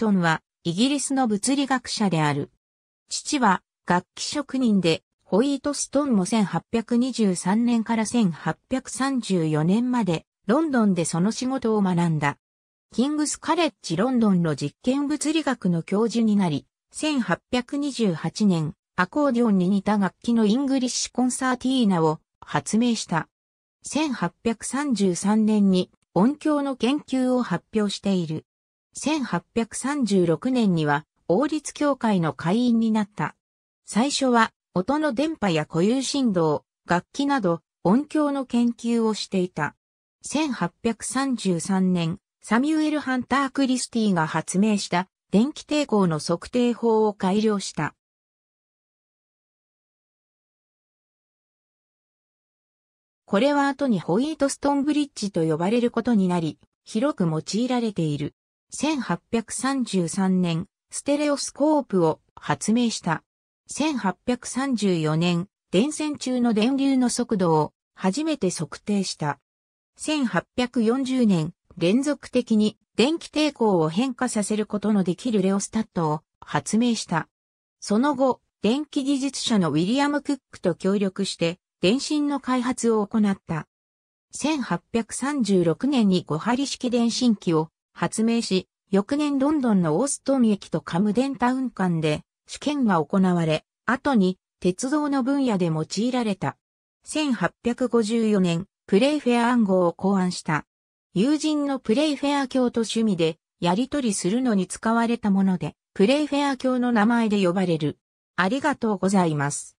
トンはイギリスの物理学者である。父は楽器職人で、ホイートストンも1823年から1834年までロンドンでその仕事を学んだ。キングスカレッジロンドンの実験物理学の教授になり、1828年、アコーディオンに似た楽器のイングリッシュコンサーティーナを発明した。1833年に音響の研究を発表している。1836年には王立協会の会員になった。最初は音の電波や固有振動、楽器など音響の研究をしていた。1833年、サミュエル・ハンター・クリスティが発明した電気抵抗の測定法を改良した。これは後にホイートストンブリッジと呼ばれることになり、広く用いられている。1833年、ステレオスコープを発明した。1834年、電線中の電流の速度を初めて測定した。1840年、連続的に電気抵抗を変化させることのできるレオスタットを発明した。その後、電気技術者のウィリアム・クックと協力して、電信の開発を行った。1836年に5針式電信機を発明し、翌年ロンドンのオーストン駅とカムデンタウン間で試験が行われ、後に鉄道の分野で用いられた。1854年、プレイフェア暗号を考案した。友人のプレイフェア教と趣味でやり取りするのに使われたもので、プレイフェア教の名前で呼ばれる。ありがとうございます。